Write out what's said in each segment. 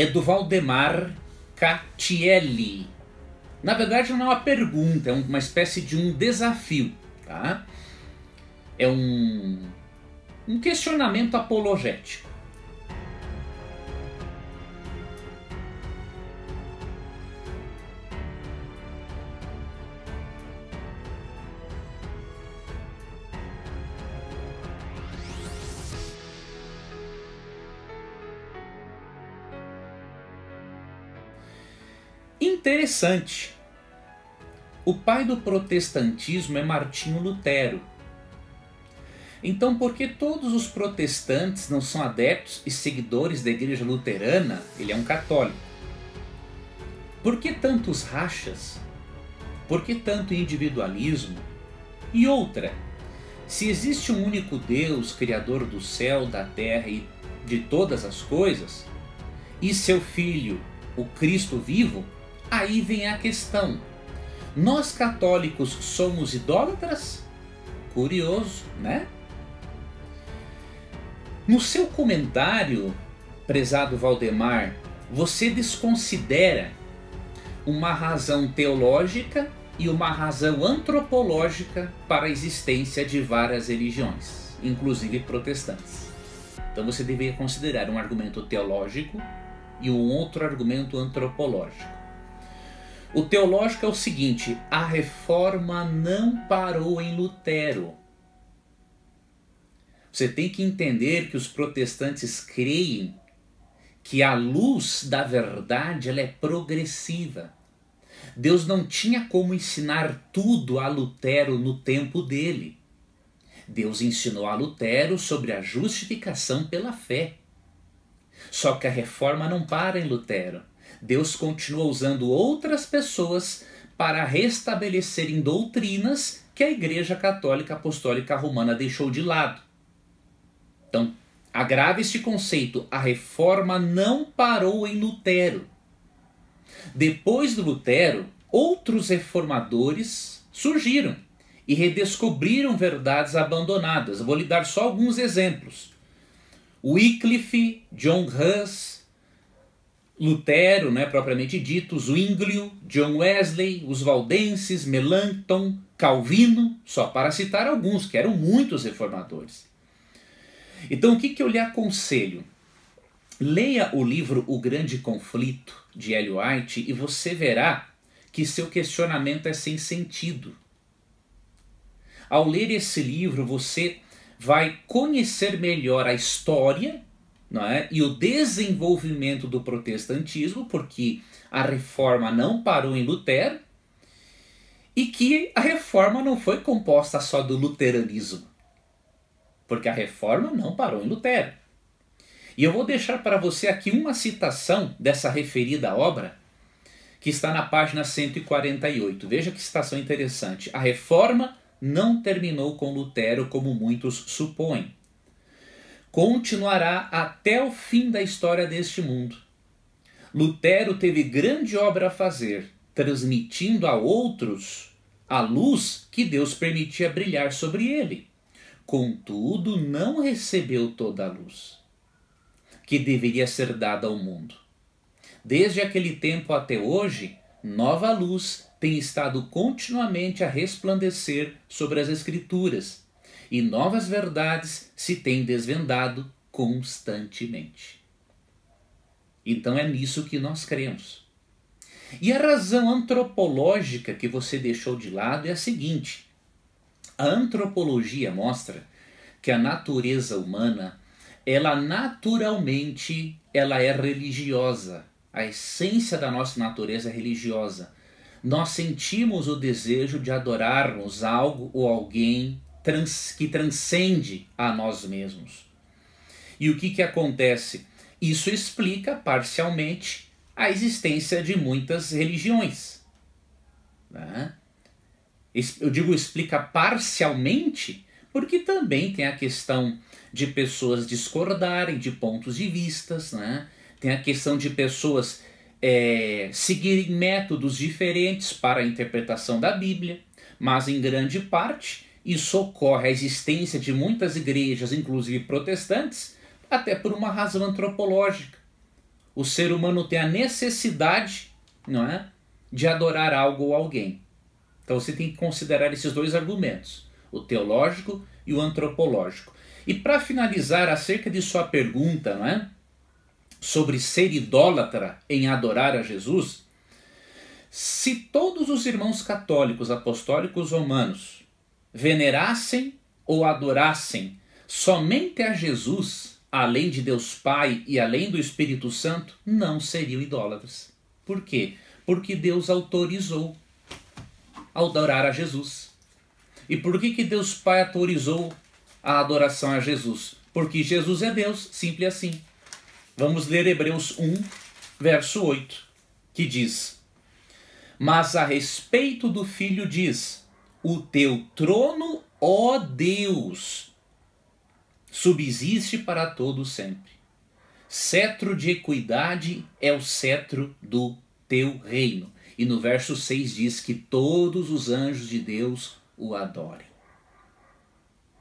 é do Valdemar Catielli. Na verdade, não é uma pergunta, é uma espécie de um desafio, tá? É um, um questionamento apologético. Interessante. O pai do protestantismo é Martinho Lutero. Então, por que todos os protestantes não são adeptos e seguidores da igreja luterana? Ele é um católico. Por que tantos rachas? Por que tanto individualismo? E outra, se existe um único Deus, Criador do céu, da terra e de todas as coisas, e seu Filho, o Cristo vivo, Aí vem a questão: nós católicos somos idólatras? Curioso, né? No seu comentário, prezado Valdemar, você desconsidera uma razão teológica e uma razão antropológica para a existência de várias religiões, inclusive protestantes. Então você deveria considerar um argumento teológico e um outro argumento antropológico. O teológico é o seguinte: a reforma não parou em Lutero. Você tem que entender que os protestantes creem que a luz da verdade ela é progressiva. Deus não tinha como ensinar tudo a Lutero no tempo dele. Deus ensinou a Lutero sobre a justificação pela fé. Só que a reforma não para em Lutero. Deus continua usando outras pessoas para restabelecerem doutrinas que a Igreja Católica Apostólica Romana deixou de lado. Então, agrave este conceito: a reforma não parou em Lutero. Depois do Lutero, outros reformadores surgiram e redescobriram verdades abandonadas. Vou lhe dar só alguns exemplos. Wycliffe, John Huss, Lutero, né, propriamente dito, Zwinglio, John Wesley, os Valdenses, Melanchthon, Calvino, só para citar alguns, que eram muitos reformadores. Então, o que, que eu lhe aconselho? Leia o livro O Grande Conflito, de Hélio White, e você verá que seu questionamento é sem sentido. Ao ler esse livro, você vai conhecer melhor a história não é? e o desenvolvimento do protestantismo, porque a reforma não parou em Lutero, e que a reforma não foi composta só do luteranismo, porque a reforma não parou em Lutero. E eu vou deixar para você aqui uma citação dessa referida obra, que está na página 148. Veja que citação interessante. A reforma não terminou com Lutero, como muitos supõem continuará até o fim da história deste mundo. Lutero teve grande obra a fazer, transmitindo a outros a luz que Deus permitia brilhar sobre ele. Contudo, não recebeu toda a luz que deveria ser dada ao mundo. Desde aquele tempo até hoje, nova luz tem estado continuamente a resplandecer sobre as Escrituras, e novas verdades se têm desvendado constantemente. Então é nisso que nós cremos. E a razão antropológica que você deixou de lado é a seguinte: a antropologia mostra que a natureza humana, ela naturalmente, ela é religiosa. A essência da nossa natureza é religiosa. Nós sentimos o desejo de adorarmos algo ou alguém trans, que transcende a nós mesmos. E o que, que acontece? Isso explica parcialmente a existência de muitas religiões. Né? Eu digo explica parcialmente porque também tem a questão de pessoas discordarem de pontos de vistas, né? tem a questão de pessoas é, seguirem métodos diferentes para a interpretação da Bíblia, mas em grande parte isso ocorre a existência de muitas igrejas, inclusive protestantes, até por uma razão antropológica. O ser humano tem a necessidade, não é, de adorar algo ou alguém. Então você tem que considerar esses dois argumentos, o teológico e o antropológico. E para finalizar acerca de sua pergunta, não é, sobre ser idólatra em adorar a Jesus, se todos os irmãos católicos, apostólicos romanos venerassem ou adorassem somente a Jesus, além de Deus Pai e além do Espírito Santo, não seriam idólatras. Por quê? Porque Deus autorizou a adorar a Jesus. E por que, que Deus Pai autorizou a adoração a Jesus? Porque Jesus é Deus, simples assim. Vamos ler Hebreus 1, verso 8, que diz: Mas a respeito do Filho diz o teu trono, ó Deus, subsiste para todo sempre. Cetro de equidade é o cetro do teu reino. E no verso 6 diz que todos os anjos de Deus o adorem.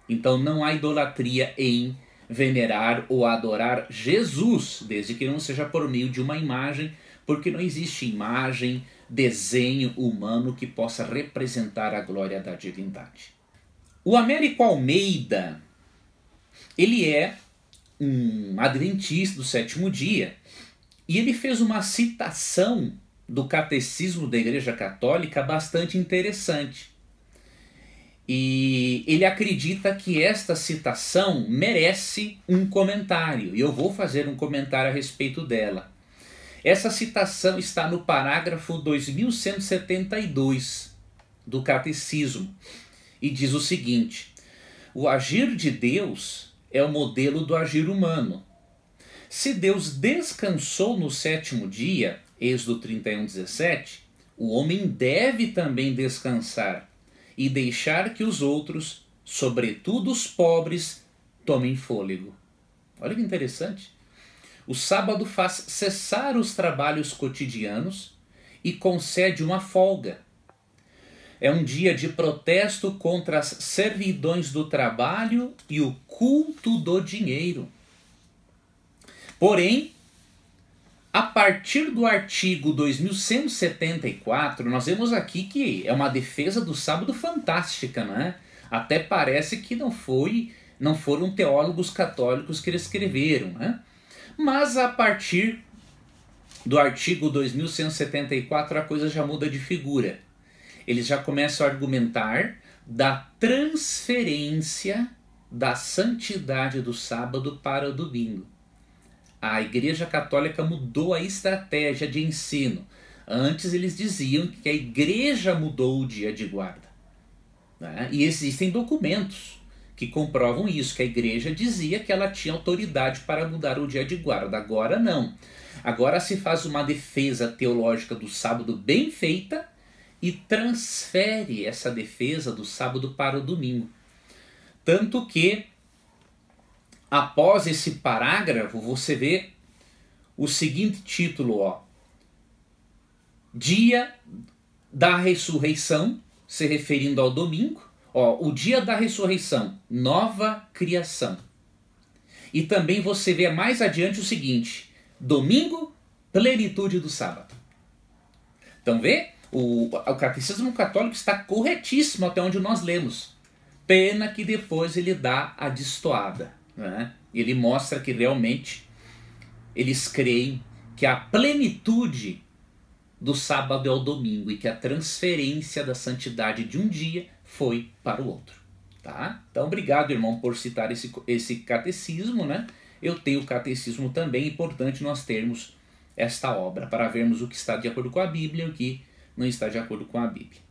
Então não há idolatria em venerar ou adorar Jesus, desde que não seja por meio de uma imagem porque não existe imagem, desenho humano que possa representar a glória da divindade. O Américo Almeida, ele é um adventista do sétimo dia e ele fez uma citação do Catecismo da Igreja Católica bastante interessante. E ele acredita que esta citação merece um comentário, e eu vou fazer um comentário a respeito dela. Essa citação está no parágrafo 2172 do Catecismo e diz o seguinte: O agir de Deus é o modelo do agir humano. Se Deus descansou no sétimo dia, Êxodo 31:17, o homem deve também descansar e deixar que os outros, sobretudo os pobres, tomem fôlego. Olha que interessante. O sábado faz cessar os trabalhos cotidianos e concede uma folga. É um dia de protesto contra as servidões do trabalho e o culto do dinheiro. Porém, a partir do artigo 2174, nós vemos aqui que é uma defesa do sábado fantástica, né? Até parece que não foi, não foram teólogos católicos que escreveram, né? Mas a partir do artigo 2174 a coisa já muda de figura. Eles já começam a argumentar da transferência da santidade do sábado para o domingo. A Igreja Católica mudou a estratégia de ensino. Antes eles diziam que a Igreja mudou o dia de guarda. Né? E existem documentos que comprovam isso, que a igreja dizia que ela tinha autoridade para mudar o dia de guarda. Agora não. Agora se faz uma defesa teológica do sábado bem feita e transfere essa defesa do sábado para o domingo. Tanto que, após esse parágrafo, você vê o seguinte título: ó, Dia da Ressurreição, se referindo ao domingo, Ó, o dia da ressurreição, nova criação. E também você vê mais adiante o seguinte: domingo, plenitude do sábado. Então vê, o, o catecismo católico está corretíssimo até onde nós lemos. Pena que depois ele dá a destoada. Né? Ele mostra que realmente eles creem que a plenitude do sábado ao domingo e que a transferência da santidade de um dia foi para o outro. Tá? Então, obrigado, irmão, por citar esse, esse catecismo. Né? Eu tenho o catecismo também, é importante nós termos esta obra para vermos o que está de acordo com a Bíblia e o que não está de acordo com a Bíblia.